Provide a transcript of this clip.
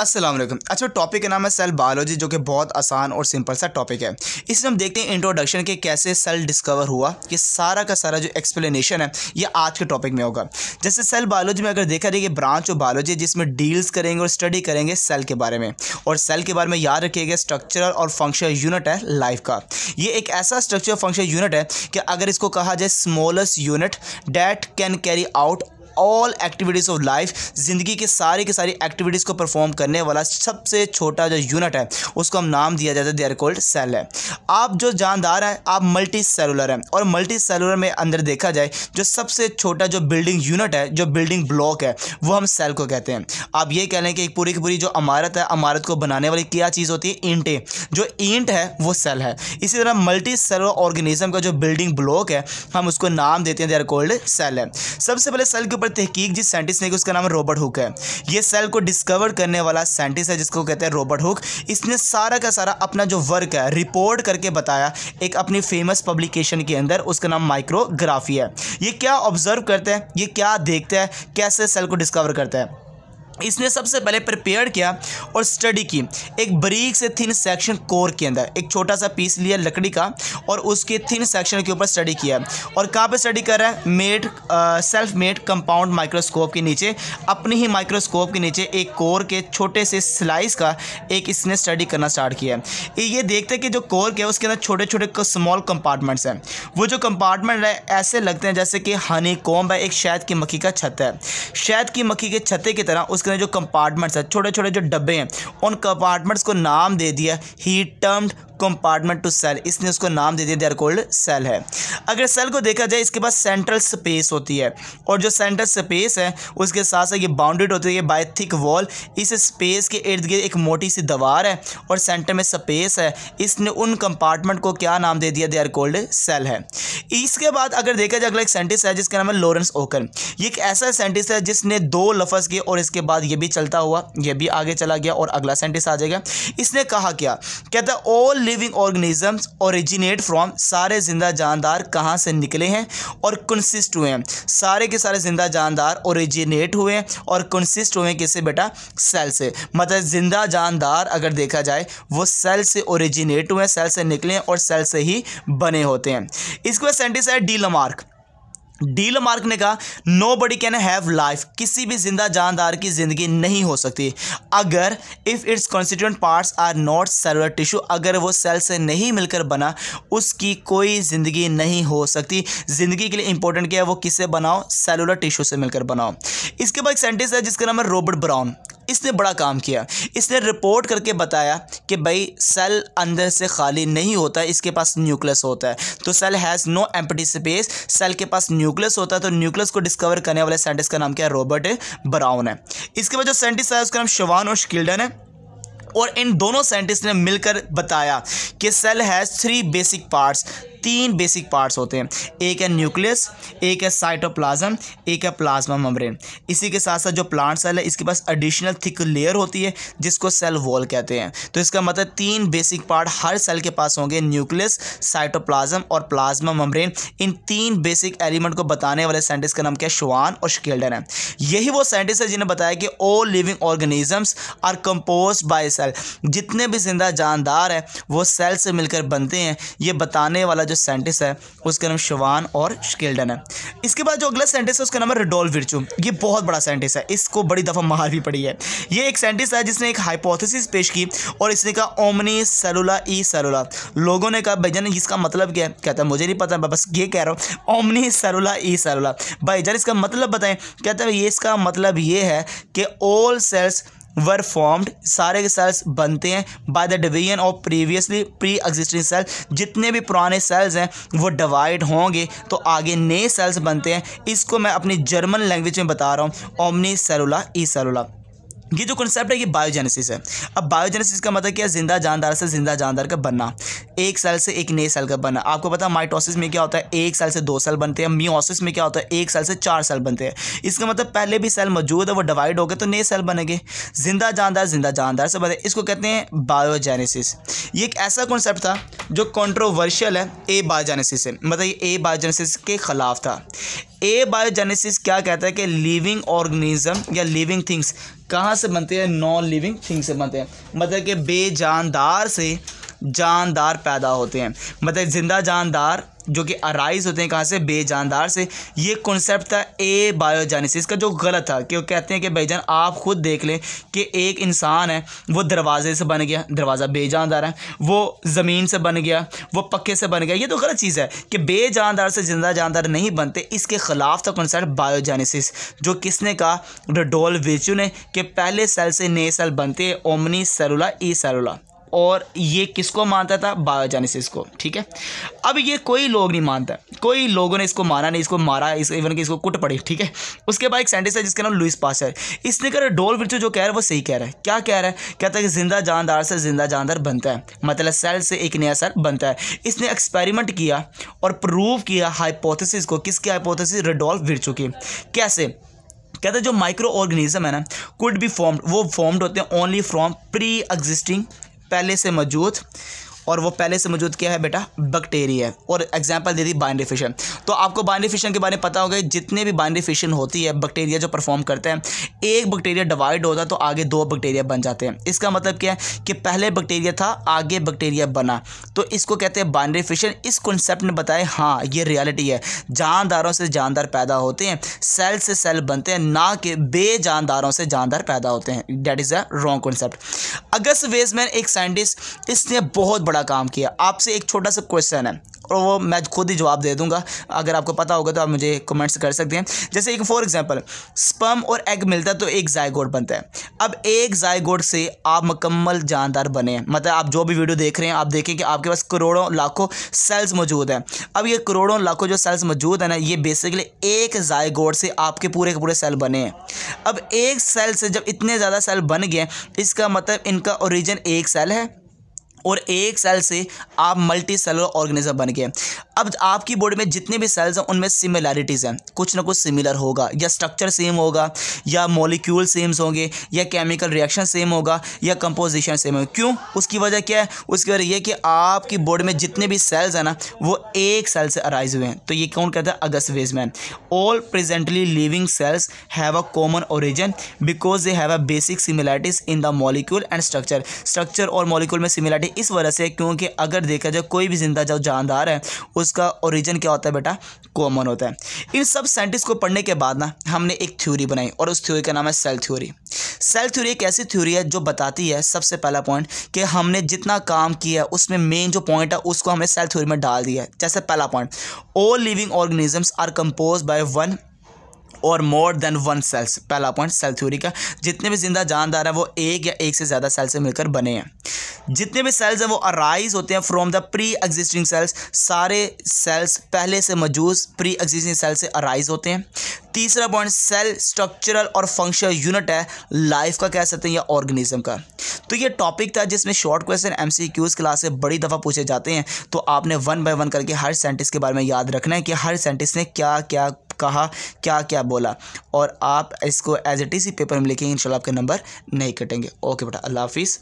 अस्सलाम वालेकुम अच्छा टॉपिक का नाम है सेल बायोलॉजी जो कि बहुत आसान और सिंपल सा टॉपिक है इसमें हम देखते हैं इंट्रोडक्शन के कैसे सेल डिस्कवर हुआ ये सारा का सारा जो एक्सप्लेनेशन है ये आज के टॉपिक में होगा जैसे सेल बायोलॉजी में अगर देखा जाए कि ब्रांच ऑफ बायोलॉजी जिसमें डील्स करेंगे और स्टडी करेंगे सेल के बारे में और सेल के बारे में याद रखिएगा स्ट्रक्चरल और फंक्शन यूनिट है लाइफ का ये एक ऐसा स्ट्रक्चर फंक्शन यूनिट है कि अगर इसको कहा जाए smallest unit that can carry out all activities of life ज़िंदगी के सारे के सारी एक्टिविटीज़ को परफॉर्म करने वाला सबसे छोटा जो यूनिट है उसको हम नाम दिया जाता है देयर कोल्ड सेल है आप जो जानदार हैं आप मल्टी सेलुलर हैं और मल्टी सेलुलर में अंदर देखा जाए जो सबसे छोटा जो बिल्डिंग यूनिट है जो बिल्डिंग ब्लॉक है वो हम सेल को कहते हैं आप ये कह लें कि पूरी की पूरी जो इमारत है इमारत को बनाने वाली क्या चीज़ होती है ईंटें जो ईंट है वो सेल है इसी तरह मल्टी सेलुलर ऑर्गेनिज्म का जो बिल्डिंग ब्लॉक है हम उसको नाम देते हैं दे आर कोल्ड सेल है सबसे पहले सेल के ऊपर पर तहकीक जिस साइंटिस्ट ने की उसका नाम है रॉबर्ट हुक है ये सेल को डिस्कवर करने वाला साइंटिस्ट है जिसको कहते हैं रॉबर्ट हुक इसने सारा का सारा अपना जो वर्क है रिपोर्ट करके बताया एक अपनी फेमस पब्लिकेशन के अंदर उसका नाम माइक्रोग्राफी है ये क्या ऑब्जर्व करते हैं ये क्या देखते हैं कैसे सेल को डिस्कवर करते हैं इसने सबसे पहले प्रिपेयर किया और स्टडी की एक बरीक से थिन सेक्शन कोर के अंदर एक छोटा सा पीस लिया लकड़ी का और उसके थिन सेक्शन के ऊपर स्टडी किया और कहाँ पे स्टडी कर रहा है made self made compound microscope के नीचे अपने ही माइक्रोस्कोप के नीचे एक कोर के छोटे से स्लाइस का एक इसने स्टडी करना स्टार्ट किया ये देखते हैं कि जो कोर के उसके अंदर छोटे छोटे स्मॉल कंपार्टमेंट्स हैं वो जो कंपार्टमेंट है ऐसे लगते हैं जैसे कि हनी कोम्ब है एक शहद की मक्खी का छत है शहद की मक्खी के छत्ते की तरह उसका करें जो कंपार्टमेंट्स हैं छोटे छोटे जो डब्बे हैं उन कंपार्टमेंट्स को नाम दे दिया he termed compartment to cell इसने उसको नाम दे दिया देर कोल्ड सेल है अगर सेल को देखा जाए इसके पास सेंट्रल स्पेस होती है और जो सेंट्रल स्पेस है उसके साथ साथ ये बाउंड्रीड होती है बाय थिक वॉल इस स्पेस के इर्द गिर्द एक मोटी सी दीवार है और सेंटर में स्पेस है इसने उन कंपार्टमेंट को क्या नाम दे दिया देर कोल्ड सेल है इसके बाद अगर देखा जाए अगला एक साइंटिस्ट है जिसका नाम है लॉरेंस ओकर ये एक ऐसा साइंटिस्ट है जिसने दो लफज किए और इसके बाद बाद ये भी चलता हुआ ये भी आगे चला गया और अगला सेंटेंस आ जाएगा इसने कहा क्या कहता है all living organisms originate from सारे जिंदा जानदार कहाँ से निकले हैं और कंसिस्ट हुए हैं सारे के सारे जिंदा जानदार ओरिजिनेट हुए हैं और कंसिस्ट हुए किससे बेटा सेल से मतलब जिंदा जानदार अगर देखा जाए वो सेल से ओरिजिनेट हुए सेल से निकले और सेल से ही बने होते हैं इसके बाद सेंटेंस है डी लमार्क डील मार्क ने कहा nobody can have life किसी भी जिंदा जानदार की ज़िंदगी नहीं हो सकती अगर if it's constituent parts are not cellular tissue अगर वो सेल से नहीं मिलकर बना उसकी कोई ज़िंदगी नहीं हो सकती ज़िंदगी के लिए इंपॉर्टेंट क्या है वो किससे बनाओ सेलुलर टिश्यू से मिलकर बनाओ इसके बाद एक साइंटिस्ट है जिसका नाम है रॉबर्ट ब्राउन इसने बड़ा काम किया इसने रिपोर्ट करके बताया कि भाई सेल अंदर से खाली नहीं होता इसके पास न्यूक्लियस होता है तो cell has no empty space cell के पास न्यूक्लियस होता है तो न्यूक्लियस को डिस्कवर करने वाले साइंटिस्ट का नाम क्या है रॉबर्ट ब्राउन है इसके बाद जो साइंटिस्ट आया उसका नाम शिवान और शिल्डन है और इन दोनों साइंटिस्ट ने मिलकर बताया कि cell has three basic parts तीन बेसिक पार्ट्स होते हैं एक है न्यूक्लियस एक है साइटोप्लाज्म एक है प्लाज्मा मेम्ब्रेन इसी के साथ साथ जो प्लांट सेल है इसके पास एडिशनल थिक लेयर होती है जिसको सेल वॉल कहते हैं तो इसका मतलब तीन बेसिक पार्ट हर सेल के पास होंगे न्यूक्लियस साइटोप्लाज्म और प्लाज्मा मेम्ब्रेन इन तीन बेसिक एलिमेंट को बताने वाले साइंटिस्ट का नाम क्या शुआन और शिकेल्डन है यही वो साइंटिस्ट है जिन्हें बताया कि all living organisms are compose by cell जितने भी जिंदा जानदार हैं वो सेल से मिलकर बनते हैं ये बताने वाला जो साइंटिस्ट है उसका नाम शवान और स्केल्डन है इसके बाद जो अगला साइंटिस्ट है उसका नाम है रेडोल विरचू ये बहुत बड़ा साइंटिस्ट है इसको बड़ी दफ़ा मार भी पड़ी है ये एक साइंटिस्ट है जिसने एक हाइपोथेसिस पेश की और इसने कहा ओमनी सेलोला ई सेलोला लोगों ने कहा भाईजान इसका मतलब क्या है कहता है मुझे नहीं पता बस ये कह रहा हूँ ओमनी सेलोला ई भाई जान इसका मतलब बताएं कहता है ये इसका मतलब ये है कि ऑल सेल्स वर फॉर्म्ड सारे के सेल्स बनते हैं by the division of previously pre existing cell जितने भी पुराने सेल्स हैं वो डिवाइड होंगे तो आगे नए सेल्स बनते हैं इसको मैं अपनी जर्मन लैंग्वेज में बता रहा हूँ ओमनी सेलुला ई सेलुला ये जो कॉन्सेप्ट है ये बायोजेनेसिस है अब बायोजेनेसिस का मतलब क्या है जिंदा जानदार से जिंदा जानदार का बनना एक सेल से एक नए सेल का बनना आपको पता है माइटोसिस में क्या होता है एक सेल से दो सेल बनते हैं मियोसिस में क्या होता है एक सेल से चार सेल बनते हैं इसका मतलब पहले भी सेल मौजूद है वो डिवाइड हो गए तो नए सेल बनेंगे जिंदा जानदार जिंदा जानदार से बने इसको कहते हैं बायोजेनेसिस ये एक ऐसा कॉन्सेप्ट था जो कॉन्ट्रोवर्शियल है ए बायोजेनेसिस से मतलब ये ए बायोजेनेसिस के खिलाफ था ए बायोजेनेसिस क्या कहता है कि लिविंग ऑर्गेनिज्म या लिविंग थिंग्स कहाँ से बनते हैं नॉन लिविंग थिंग्स से बनते हैं मतलब कि बेजानदार से जानदार पैदा होते हैं मतलब ज़िंदा जानदार जो कि अराइज होते हैं कहाँ से बेजानदार से ये कॉन्सेप्ट था ए बायोजेनेसिस का जो गलत था कि वो कहते हैं कि भाईजान आप खुद देख लें कि एक इंसान है वो दरवाजे से बन गया दरवाज़ा बेजानदार है वो ज़मीन से बन गया वो पक्के से बन गया ये तो गलत चीज़ है कि बेजानदार से ज़िंदा जानदार नहीं बनते इसके ख़िलाफ़ था कॉन्सेप्ट बायोजेनेसिस जो किसने कहा रडोल वेचू ने कि पहले सेल से नए सेल बनते ओमनी सेलुला ई सेलुला और ये किसको मानता था बायोजेनेसिस को ठीक है अब ये कोई लोग नहीं मानता कोई लोगों ने इसको माना नहीं इसको मारा इस इवन कि इसको कुट पड़ी ठीक है उसके बाद एक साइंटिस्ट है जिसका नाम लुइस है इसने कहा डोल विचो जो कह रहा है वो सही कह रहा है क्या कह रहा है कहता है कि जिंदा जानदार से जिंदा जानदार बनता है मतलब सेल से एक नया सेल बनता है इसने एक्सपेरिमेंट किया और प्रूव किया हाइपोथेसिस को किसकी हाइपोथेसिस रेडोल्फ विर्चो की कैसे कहते हैं जो माइक्रो ऑर्गेनिज्म है ना कुड बी फॉर्म्ड वो फॉर्म्ड होते हैं ओनली फ्रॉम प्री एग्जिस्टिंग पहले से मौजूद और वो पहले से मौजूद क्या है बेटा बैक्टीरिया और एग्जाम्पल दे दी बाइंड्री फिशन तो आपको बाइंड्री फिशन के बारे में पता होगा जितने भी बाइंड्री फिशन होती है बैक्टीरिया जो परफॉर्म करते हैं एक बैक्टीरिया डिवाइड होता है तो आगे दो बैक्टीरिया बन जाते हैं इसका मतलब क्या है कि पहले बैक्टीरिया था आगे बैक्टीरिया बना तो इसको कहते हैं बाइंड्री फिशन इस कॉन्सेप्ट ने बताया हाँ ये रियलिटी है जानदारों से जानदार पैदा होते हैं सेल से सेल बनते हैं ना कि जानदारों से जानदार पैदा होते हैं that is a wrong concept August Weismann एक साइंटिस्ट इसने बहुत बड़ा बड़ा काम किया आपसे एक छोटा सा क्वेश्चन है और वो मैं खुद ही जवाब दे दूंगा अगर आपको पता होगा तो आप मुझे कमेंट्स कर सकते हैं जैसे एक फॉर एग्जांपल स्पर्म और एग मिलता है तो एक जायगोड बनता है अब एक जायगोड से आप मुकम्मल जानदार बने हैं मतलब आप जो भी वीडियो देख रहे हैं आप देखें कि आपके पास करोड़ों लाखों सेल्स मौजूद हैं अब ये करोड़ों लाखों जो सेल्स मौजूद हैं ना ये बेसिकली एक जायगोड से आपके पूरे के पूरे सेल बने हैं अब एक सेल से जब इतने ज़्यादा सेल बन गए इसका मतलब इनका ओरिजिन एक सेल है और एक सेल से आप मल्टी सेलर ऑर्गेनिज्म बन गए अब आपकी बॉडी में जितने भी सेल्स हैं उनमें सिमिलैरिटीज़ हैं कुछ ना कुछ सिमिलर होगा या स्ट्रक्चर सेम होगा या मॉलिक्यूल सेम्स होंगे या केमिकल रिएक्शन सेम होगा या कंपोजिशन सेम होगा क्यों उसकी वजह क्या है उसकी वजह यह कि आपकी बॉडी में जितने भी सेल्स हैं ना वो एक सेल से अराइज हुए हैं तो ये कौन कहता है August Weismann all presently living cells have a common origin because they have a basic similarities in the molecule and structure structure और मॉलिक्यूल में सिमिलैरिटी इस वजह से क्योंकि अगर देखा जाए कोई भी जिंदा जो जानदार है उसका ओरिजिन क्या होता है बेटा कॉमन होता है इन सब साइंटिस्ट को पढ़ने के बाद ना हमने एक थ्योरी बनाई और उस थ्योरी का नाम है सेल थ्योरी सेल थ्योरी एक ऐसी थ्योरी है जो बताती है सबसे पहला पॉइंट कि हमने जितना काम किया है उसमें मेन जो पॉइंट है उसको हमने सेल थ्योरी में डाल दिया है जैसे पहला point all living organisms are compose by one और मोर देन वन सेल्स पहला पॉइंट सेल थ्योरी का जितने भी जिंदा जानदार हैं वो एक या एक से ज़्यादा सेल से मिलकर बने हैं जितने भी सेल्स हैं वो अराइज होते हैं from the pre existing cells सारे सेल्स पहले से मौजूद प्री एग्जिस्टिंग सेल से अराइज होते हैं तीसरा पॉइंट सेल स्ट्रक्चरल और फंक्शनल यूनिट है लाइफ का कह सकते हैं या ऑर्गेनिज्म का तो ये टॉपिक था जिसमें short question M C Qs class से बड़ी दफ़ा पूछे जाते हैं तो आपने वन बाय वन करके हर साइंटिस्ट के बारे में याद रखना है कि हर साइंटिस्ट ने क्या क्या कहा क्या क्या बोला और आप इसको as a T C paper में लिखेंगे इंशाल्लाह आपके नंबर नहीं कटेंगे ओके बेटा अल्लाह हाफिज़